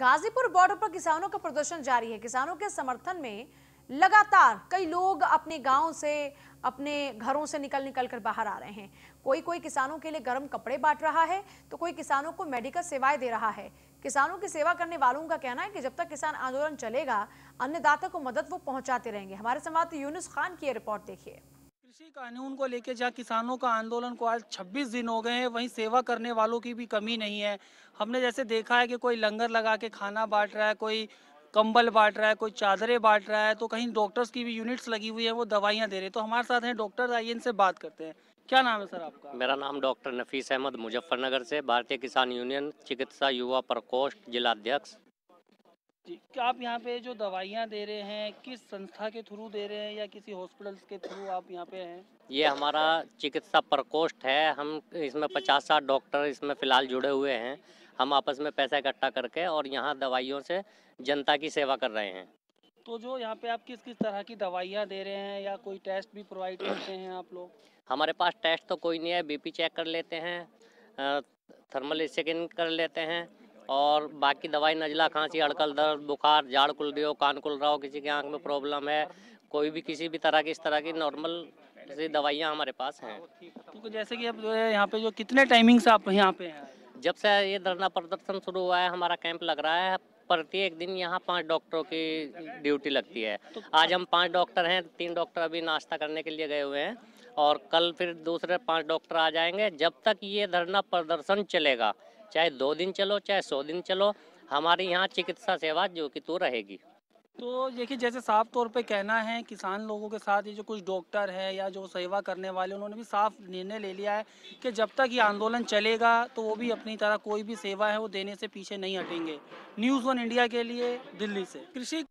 Ghazipur border पर किसानों का प्रदर्शन जारी है किसानों के समर्थन में लगातार कई लोग अपने गांव से अपने घरों से निकल निकल कर बाहर आ रहे हैं कोई कोई किसानों के लिए गर्म कपड़े बांट रहा है तो कोई किसानों को मेडिकल सेवाएं दे रहा है किसानों की सेवा करने वालों का कहना है कि जब तक किसान आंदोलन चलेगा अन्नदाता को मदद वो पहुंचाते रहेंगे हमारे संवाददाता यूनुस खान की रिपोर्ट देखिए कृषि कानून को लेकर जहाँ किसानों का आंदोलन को आज 26 दिन हो गए हैं वहीं सेवा करने वालों की भी कमी नहीं है हमने जैसे देखा है कि कोई लंगर लगा के खाना बांट रहा है कोई कंबल बांट रहा है कोई चादरें बांट रहा है तो कहीं डॉक्टर्स की भी यूनिट्स लगी हुई है वो दवाइयाँ दे रहे हैं तो हमारे साथ हैं डॉक्टर आइए इनसे बात करते हैं क्या नाम है सर आपका मेरा नाम डॉक्टर नफीस अहमद मुजफ्फरनगर से भारतीय किसान यूनियन चिकित्सा युवा प्रकोष्ठ जिलाध्यक्ष जी क्या आप यहाँ पे जो दवाइयाँ दे रहे हैं किस संस्था के थ्रू दे रहे हैं या किसी हॉस्पिटल के थ्रू आप यहाँ पे हैं ये हमारा चिकित्सा प्रकोष्ठ है हम इसमें पचास साठ डॉक्टर इसमें फ़िलहाल जुड़े हुए हैं हम आपस में पैसा इकट्ठा करके और यहाँ दवाइयों से जनता की सेवा कर रहे हैं तो जो यहाँ पे आप किस किस तरह की दवाइयाँ दे रहे हैं या कोई टेस्ट भी प्रोवाइड करते हैं आप लोग हमारे पास टेस्ट तो कोई नहीं है बीपी चेक कर लेते हैं थर्मल स्कैन कर लेते हैं और बाकी दवाई नजला खांसी अड़कल दर्द बुखार झाड़ कुल रही हो कान कुल रहा हो किसी के आँख में प्रॉब्लम है कोई भी किसी भी तरह की इस तरह की नॉर्मल दवाइयाँ हमारे पास हैं तो जैसे कि अब जो है यहाँ पे जो कितने टाइमिंग से आप यहाँ पे हैं जब से ये धरना प्रदर्शन शुरू हुआ है हमारा कैंप लग रहा है प्रत्येक दिन यहाँ पांच डॉक्टरों की ड्यूटी लगती है तो आज हम पांच डॉक्टर हैं तीन डॉक्टर अभी नाश्ता करने के लिए गए हुए हैं और कल फिर दूसरे पांच डॉक्टर आ जाएंगे जब तक ये धरना प्रदर्शन चलेगा चाहे दो दिन चलो चाहे सौ दिन चलो हमारे यहाँ चिकित्सा सेवा जो कि तो रहेगी तो देखिए जैसे साफ तौर पे कहना है किसान लोगों के साथ ये जो कुछ डॉक्टर है या जो सेवा करने वाले उन्होंने भी साफ निर्णय ले लिया है कि जब तक ये आंदोलन चलेगा तो वो भी अपनी तरह कोई भी सेवा है वो देने से पीछे नहीं हटेंगे न्यूज़ वन इंडिया के लिए दिल्ली से कृषि